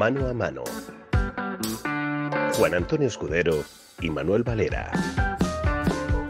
Mano a Mano. Juan Antonio Escudero y Manuel Valera.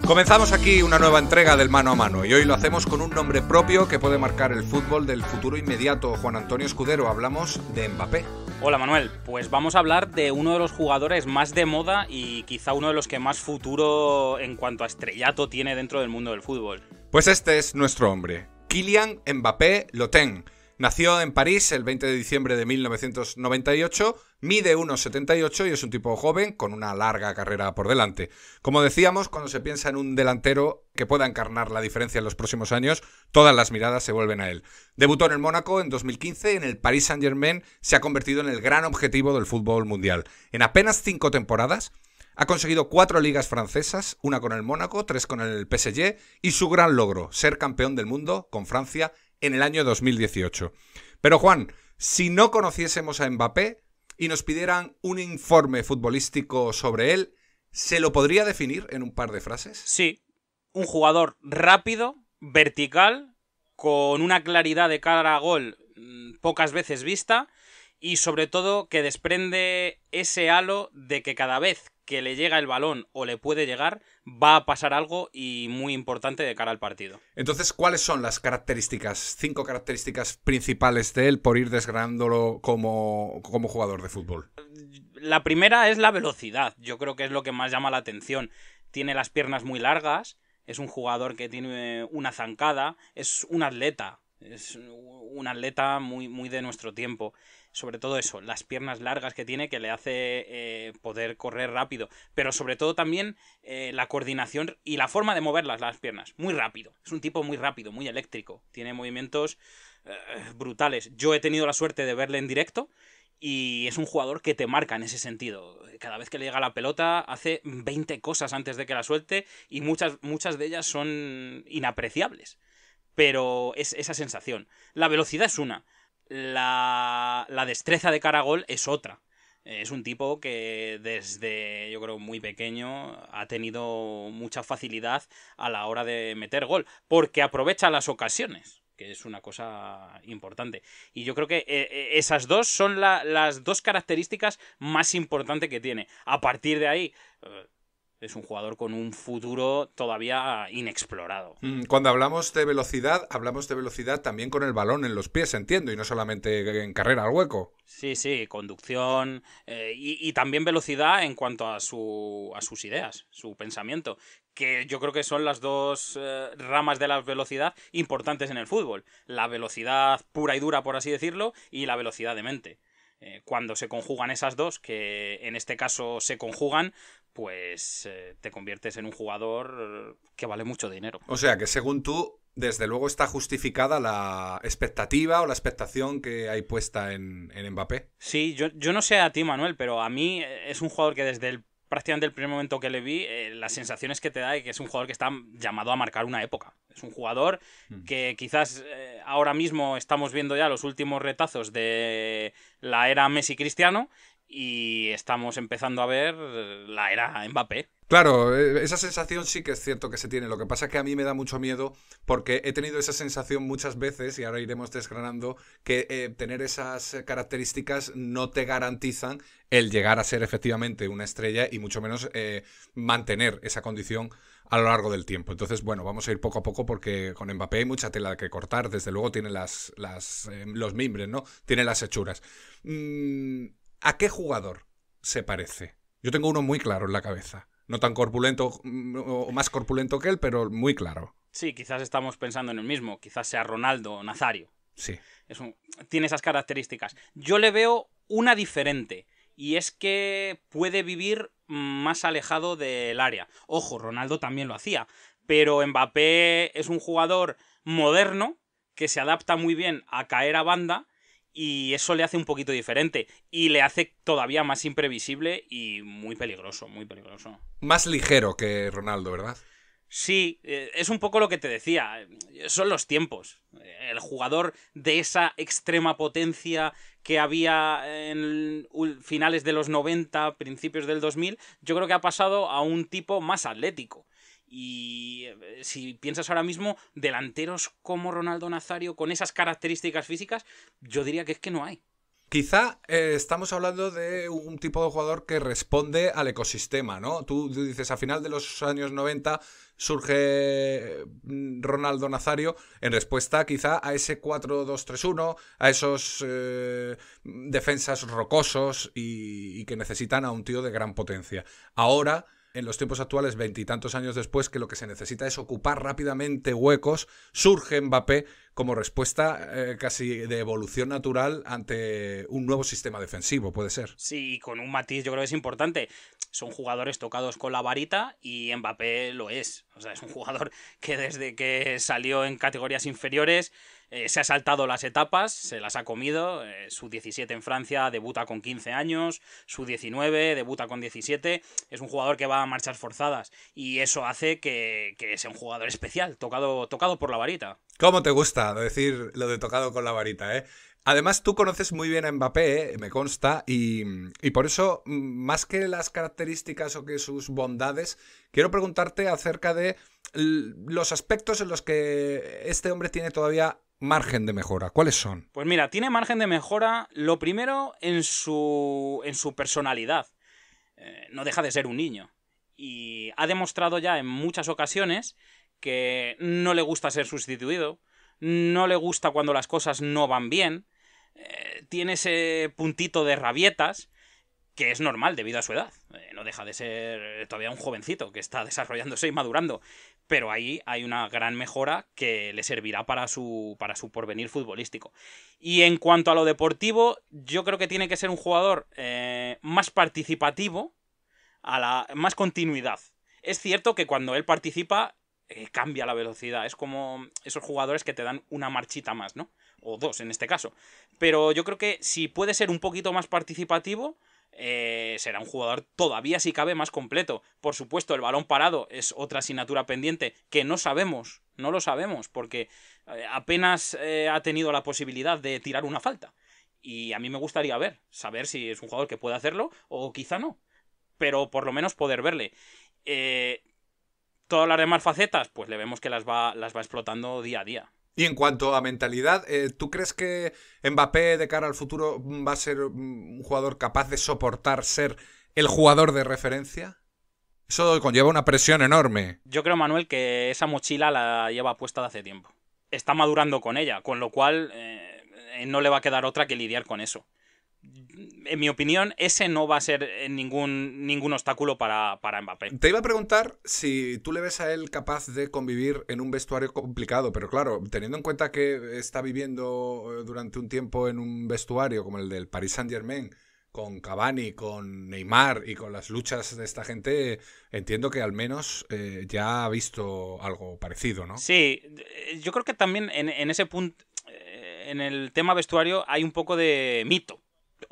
Comenzamos aquí una nueva entrega del mano a mano y hoy lo hacemos con un nombre propio que puede marcar el fútbol del futuro inmediato. Juan Antonio Escudero, hablamos de Mbappé. Hola Manuel, pues vamos a hablar de uno de los jugadores más de moda y quizá uno de los que más futuro en cuanto a estrellato tiene dentro del mundo del fútbol. Pues este es nuestro hombre, Kylian Mbappé ten. Nació en París el 20 de diciembre de 1998, mide 1,78 y es un tipo joven con una larga carrera por delante. Como decíamos, cuando se piensa en un delantero que pueda encarnar la diferencia en los próximos años, todas las miradas se vuelven a él. Debutó en el Mónaco en 2015 y en el Paris Saint-Germain se ha convertido en el gran objetivo del fútbol mundial. En apenas cinco temporadas, ha conseguido cuatro ligas francesas, una con el Mónaco, tres con el PSG, y su gran logro, ser campeón del mundo con Francia en el año 2018. Pero Juan, si no conociésemos a Mbappé y nos pidieran un informe futbolístico sobre él, ¿se lo podría definir en un par de frases? Sí, un jugador rápido, vertical, con una claridad de cara a gol mm, pocas veces vista y sobre todo que desprende ese halo de que cada vez que le llega el balón o le puede llegar, va a pasar algo y muy importante de cara al partido. Entonces, ¿cuáles son las características, cinco características principales de él por ir desgranándolo como, como jugador de fútbol? La primera es la velocidad, yo creo que es lo que más llama la atención. Tiene las piernas muy largas, es un jugador que tiene una zancada, es un atleta, es un atleta muy, muy de nuestro tiempo. Sobre todo eso, las piernas largas que tiene que le hace eh, poder correr rápido. Pero sobre todo también eh, la coordinación y la forma de moverlas las piernas. Muy rápido. Es un tipo muy rápido, muy eléctrico. Tiene movimientos eh, brutales. Yo he tenido la suerte de verle en directo y es un jugador que te marca en ese sentido. Cada vez que le llega la pelota hace 20 cosas antes de que la suelte y muchas, muchas de ellas son inapreciables pero es esa sensación. La velocidad es una, la, la destreza de cara gol es otra. Es un tipo que desde, yo creo, muy pequeño ha tenido mucha facilidad a la hora de meter gol, porque aprovecha las ocasiones, que es una cosa importante. Y yo creo que eh, eh, esas dos son las dos características más importantes que tiene. A partir de ahí, eh, es un jugador con un futuro todavía inexplorado. Mm, cuando hablamos de velocidad, hablamos de velocidad también con el balón en los pies, entiendo, y no solamente en carrera al hueco. Sí, sí, conducción eh, y, también velocidad en cuanto a, sus ideas, su pensamiento, que yo creo que son las dos eh, ramas de la velocidad importantes en el fútbol. La velocidad pura y dura, por así decirlo, y la velocidad de mente. Eh, cuando se conjugan esas dos, que en este caso se conjugan, pues eh, te conviertes en un jugador que vale mucho dinero. O sea que según tú, desde luego está justificada la expectativa o la expectación que hay puesta en, Mbappé. Sí, yo, no sé a ti, Manuel, pero a mí eh, es un jugador que desde el prácticamente el primer momento que le vi, las sensaciones que te da es que es un jugador que está llamado a marcar una época. Es un jugador mm. que quizás eh, ahora mismo estamos viendo ya los últimos retazos de la era Messi Cristiano y estamos empezando a ver la era Mbappé. Claro, eh, esa sensación sí que es cierto que se tiene. Lo que pasa es que a mí me da mucho miedo porque he tenido esa sensación muchas veces, y ahora iremos desgranando, que eh, tener esas características no te garantizan el llegar a ser efectivamente una estrella y mucho menos mantener esa condición a lo largo del tiempo. Entonces, bueno, vamos a ir poco a poco porque con Mbappé hay mucha tela que cortar. Desde luego tiene las, eh, los mimbres, ¿no? Tiene las hechuras. Mm, ¿A qué jugador se parece? Yo tengo uno muy claro en la cabeza. No tan corpulento mm, o más corpulento que él, pero muy claro. Sí, quizás estamos pensando en el mismo. Quizás sea Ronaldo o Nazario. Sí. tiene esas características. Yo le veo una diferente. Y es que puede vivir más alejado del área. Ojo, Ronaldo también lo hacía, pero Mbappé es un jugador moderno que se adapta muy bien a caer a banda y eso le hace un poquito diferente y le hace todavía más imprevisible y muy peligroso, muy peligroso. Más ligero que Ronaldo, ¿verdad? Sí, eh, es un poco lo que te decía, eh, son los tiempos. El jugador de esa extrema potencia que había en finales de los 90, principios del 2000, yo creo que ha pasado a un tipo más atlético. Y eh, si piensas ahora mismo, delanteros como Ronaldo Nazario con esas características físicas, yo diría que es que no hay. Quizá eh, estamos hablando de un tipo de jugador que responde al ecosistema, ¿no? Tú, dices, a final de los años 90 surge mm, Ronaldo Nazario en respuesta quizá a ese 4-2-3-1, a esos eh, defensas rocosos y que necesitan a un tío de gran potencia. Ahora en los tiempos actuales, veintitantos años después, que lo que se necesita es ocupar rápidamente huecos, surge Mbappé como respuesta eh, casi de evolución natural ante un nuevo sistema defensivo, puede ser. Sí, con un matiz yo creo que es importante. Son jugadores tocados con la varita y Mbappé lo es. O sea, es un jugador que desde que salió en categorías inferiores eh, se ha saltado las etapas, se las ha comido. Eh, su 17 en Francia debuta con 15 años, su 19 debuta con 17. Es un jugador que va a marchas forzadas y eso hace que, que sea un jugador especial, tocado, tocado por la varita. ¿Cómo te gusta decir lo de tocado con la varita, eh? Además, tú conoces muy bien a Mbappé, eh, me consta, y, y, por eso, mm, más que las características o que sus bondades, quiero preguntarte acerca de los aspectos en los que este hombre tiene todavía margen de mejora? ¿Cuáles son? Pues mira, tiene margen de mejora lo primero en su, en su personalidad. Eh, no deja de ser un niño. Y ha demostrado ya en muchas ocasiones que no le gusta ser sustituido, no le gusta cuando las cosas no van bien, eh, tiene ese puntito de rabietas que es normal debido a su edad. Eh, no deja de ser todavía un jovencito que está desarrollándose y madurando pero ahí hay una gran mejora que le servirá para su, para su porvenir futbolístico. Y en cuanto a lo deportivo, yo creo que tiene que ser un jugador eh, más participativo, a la, más continuidad. Es cierto que cuando él participa, eh, cambia la velocidad. Es como esos jugadores que te dan una marchita más, ¿no? O dos en este caso. Pero yo creo que si puede ser un poquito más participativo, eh, será un jugador todavía si cabe más completo. Por supuesto, el balón parado es otra asignatura pendiente que no sabemos, no lo sabemos, porque eh, apenas eh, ha tenido la posibilidad de tirar una falta. Y a mí me gustaría ver, saber si es un jugador que puede hacerlo o quizá no. Pero por lo menos poder verle. todas las demás facetas, pues le vemos que las va explotando día a día. Y en cuanto a mentalidad, eh, ¿tú crees que Mbappé de cara al futuro va a ser un jugador capaz de soportar ser el jugador de referencia? Eso conlleva una presión enorme. Yo creo, Manuel, que esa mochila la lleva puesta de hace tiempo. Está madurando con ella, con lo cual eh, eh, no le va a quedar otra que lidiar con eso en mi opinión, ese no va a ser eh, ningún, ningún obstáculo para, para, Mbappé. Te iba a preguntar si tú le ves a él capaz de convivir en un vestuario complicado, pero claro, teniendo en cuenta que está viviendo eh, durante un tiempo en un vestuario como el del Paris Saint-Germain, con Cavani, con Neymar y con las luchas de esta gente, entiendo que al menos eh, ya ha visto algo parecido, ¿no? Sí, yo creo que también en, en ese punto, en el tema vestuario, hay un poco de mito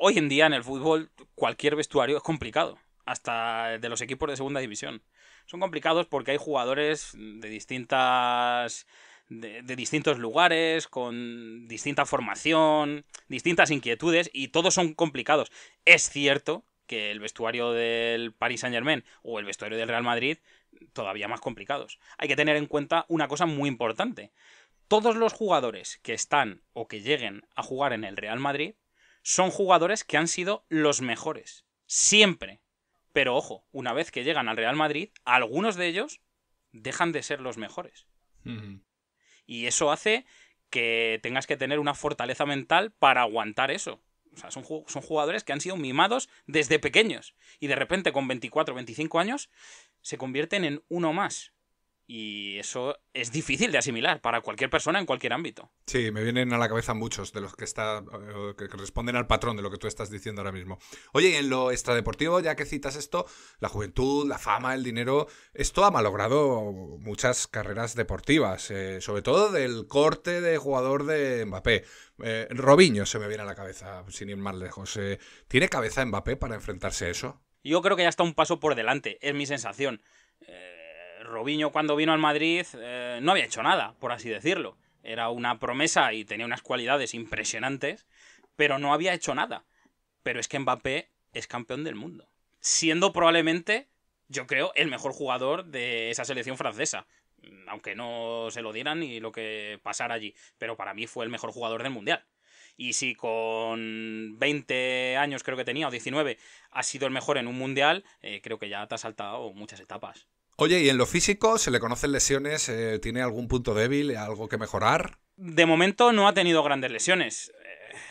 hoy en día en el fútbol cualquier vestuario es complicado, hasta de los equipos de segunda división. Son complicados porque hay jugadores de distintas de, distintos lugares, con distinta formación, distintas inquietudes, y todos son complicados. Es cierto que el vestuario del Paris Saint Germain o el vestuario del Real Madrid todavía más complicados. Hay que tener en cuenta una cosa muy importante. Todos los jugadores que están o que lleguen a jugar en el Real Madrid son jugadores que han sido los mejores. Siempre. Pero ojo, una vez que llegan al Real Madrid, algunos de ellos dejan de ser los mejores. Y eso hace que tengas que tener una fortaleza mental para aguantar eso. O sea, son, son, jugadores que han sido mimados desde pequeños y de repente con 24 25 años se convierten en uno más. Y eso es difícil de asimilar para cualquier persona en cualquier ámbito. Sí, me vienen a la cabeza muchos de los que, está, eh, que responden al patrón de lo que tú estás diciendo ahora mismo. Oye, en lo extradeportivo, ya que citas esto, la juventud, la fama, el dinero, esto ha malogrado muchas carreras deportivas, eh, sobre todo del corte de jugador de Mbappé. Eh, Robinho se me viene a la cabeza, sin ir más lejos. ¿Tiene cabeza Mbappé para enfrentarse a eso? Yo creo que ya está un paso por delante, es mi sensación. Robinho cuando vino al Madrid eh, no había hecho nada, por así decirlo. Era una promesa y tenía unas cualidades impresionantes, pero no había hecho nada. Pero es que Mbappé es campeón del mundo. Siendo probablemente, yo creo, el mejor jugador de esa selección francesa. Aunque no se lo dieran y lo que pasara allí. Pero para mí fue el mejor jugador del Mundial. Y si con 20 años creo que tenía, o 19, ha sido el mejor en un mundial, eh, creo que ya te has saltado muchas etapas. Oye, ¿y en lo físico se le conocen lesiones? Eh, ¿Tiene algún punto débil, algo que mejorar? De momento no ha tenido grandes lesiones.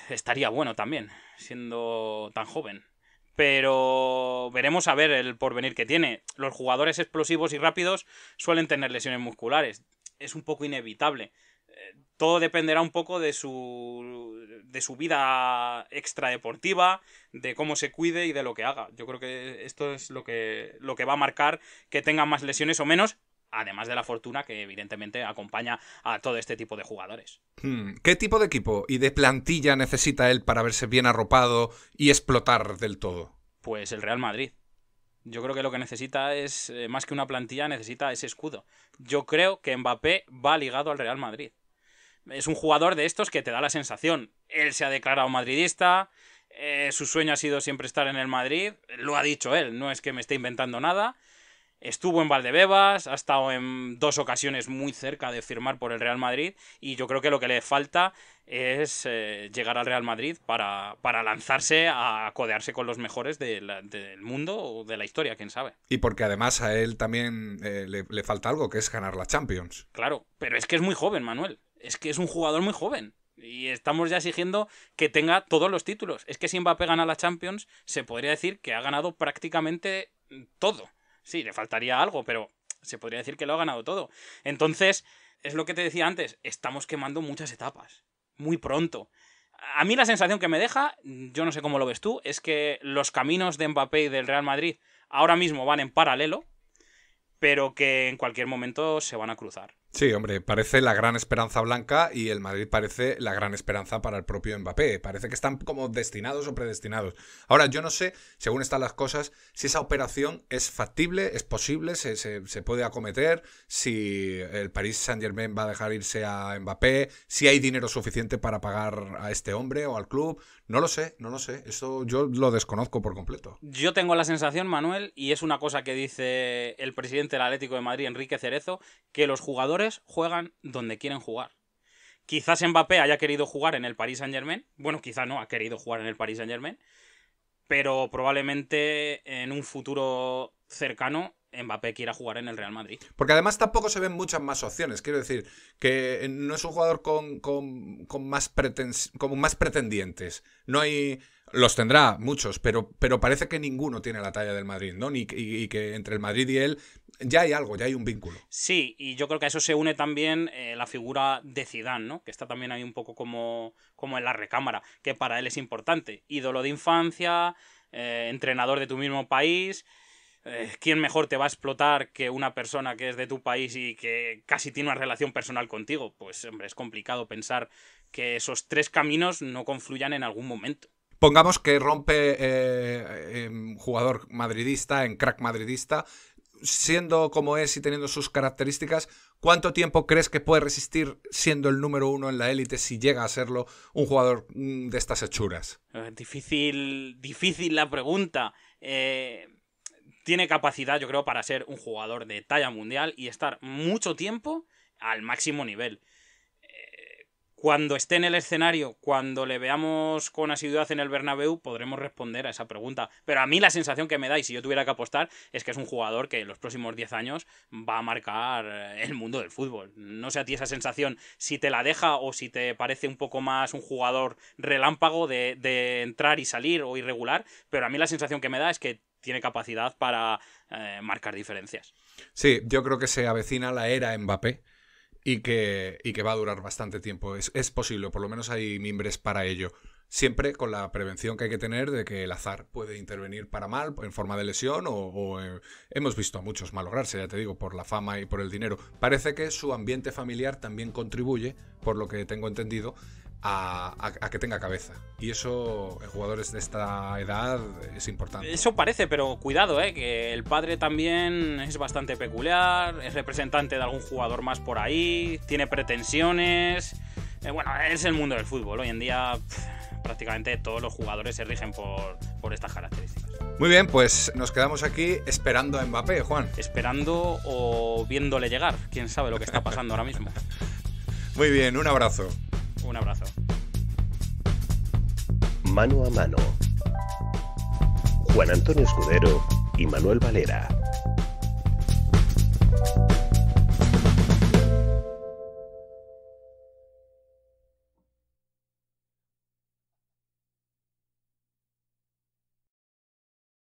Eh, estaría bueno también, siendo tan joven. Pero veremos a ver el porvenir que tiene. Los jugadores explosivos y rápidos suelen tener lesiones musculares. Es un poco inevitable. Eh, todo dependerá un poco de su, de su vida extradeportiva, de cómo se cuide y de lo que haga. Yo creo que esto es lo que, lo que va a marcar que tenga más lesiones o menos, además de la fortuna que evidentemente acompaña a todo este tipo de jugadores. Hmm, ¿Qué tipo de equipo y de plantilla necesita él para verse bien arropado y explotar del todo? Pues el Real Madrid. Yo creo que lo que necesita es, eh, más que una plantilla, necesita ese escudo. Yo creo que Mbappé va ligado al Real Madrid es un jugador de estos que te da la sensación. Él se ha declarado madridista, eh, su sueño ha sido siempre estar en el Madrid, lo ha dicho él, no es que me esté inventando nada. Estuvo en Valdebebas, ha estado en dos ocasiones muy cerca de firmar por el Real Madrid y yo creo que lo que le falta es eh, llegar al Real Madrid para, lanzarse a codearse con los mejores del mundo o de la historia, quién sabe. Y porque además a él también eh, le, le falta algo, que es ganar la Champions. Claro, pero es que es muy joven, Manuel es que es un jugador muy joven. Y estamos ya exigiendo que tenga todos los títulos. Es que si Mbappé gana la Champions, se podría decir que ha ganado prácticamente todo. Sí, le faltaría algo, pero se podría decir que lo ha ganado todo. Entonces, es lo que te decía antes, estamos quemando muchas etapas. Muy pronto. A mí la sensación que me deja, yo no sé cómo lo ves tú, es que los caminos de Mbappé y del Real Madrid ahora mismo van en paralelo, pero que en cualquier momento se van a cruzar. Sí, hombre, parece la gran esperanza blanca y el Madrid parece la gran esperanza para el propio Mbappé. Parece que están como destinados o predestinados. Ahora, yo no sé, según están las cosas, si esa operación es factible, es posible, se, se, puede acometer, si el París Saint Germain va a dejar irse a Mbappé, si hay dinero suficiente para pagar a este hombre o al club. No lo sé, no lo sé. Eso yo lo desconozco por completo. Yo tengo la sensación, Manuel, y es una cosa que dice el presidente del Atlético de Madrid, Enrique Cerezo, que los jugadores juegan donde quieren jugar. Quizás Mbappé haya querido jugar en el Paris Saint Germain. Bueno, quizás no ha querido jugar en el Paris Saint Germain. Pero probablemente en un futuro cercano Mbappé quiera jugar en el Real Madrid. Porque además tampoco se ven muchas más opciones. Quiero decir, que eh, no es un jugador con, con, más, pretendientes. No hay. Los tendrá muchos, pero, pero parece que ninguno tiene la talla del Madrid, ¿no? y, que entre el Madrid y él ya hay algo, ya hay un vínculo. Sí, y yo creo que a eso se une también eh, la figura de Zidane, ¿no? Que está también ahí un poco como, como en la recámara, que para él es importante. Ídolo de infancia, eh, entrenador de tu mismo país. Eh, ¿quién mejor te va a explotar que una persona que es de tu país y que casi tiene una relación personal contigo? Pues hombre, es complicado pensar que esos tres caminos no confluyan en algún momento. Pongamos que rompe eh, em, jugador madridista, en crack madridista, siendo como es y teniendo sus características, ¿cuánto tiempo crees que puede resistir siendo el número uno en la élite si llega a serlo un jugador mm, de estas hechuras? Eh, difícil, difícil la pregunta. Eh, tiene capacidad, yo creo, para ser un jugador de talla mundial y estar mucho tiempo al máximo nivel. Eh, cuando esté en el escenario, cuando le veamos con asiduidad en el Bernabéu, podremos responder a esa pregunta. Pero a mí la sensación que me da, y si yo tuviera que apostar, es que es un jugador que en los próximos 10 años va a marcar eh, el mundo del fútbol. No sé a ti esa sensación si te la deja o si te parece un poco más un jugador relámpago de entrar y salir o irregular, pero a mí la sensación que me da es que tiene capacidad para eh, marcar diferencias. Sí, yo creo que se avecina la era Mbappé y que, que va a durar bastante tiempo. Es, posible, por lo menos hay mimbres para ello. Siempre con la prevención que hay que tener de que el azar puede intervenir para mal en forma de lesión o, eh, hemos visto a muchos malograrse, ya te digo, por la fama y por el dinero. Parece que su ambiente familiar también contribuye, por lo que tengo entendido, a, que tenga cabeza. Y eso en jugadores de esta edad es importante. Eso parece, pero cuidado, eh, que el padre también es bastante peculiar, es representante de algún jugador más por ahí, tiene pretensiones. Eh, bueno, es el mundo del fútbol. Hoy en día prácticamente todos los jugadores se rigen por, por estas características. Muy bien, pues nos quedamos aquí esperando a Mbappé, Juan. Esperando o viéndole llegar. Quién sabe lo que está pasando ahora mismo. Muy bien, un abrazo. Un abrazo. Mano a mano. Juan Antonio Escudero y Manuel Valera.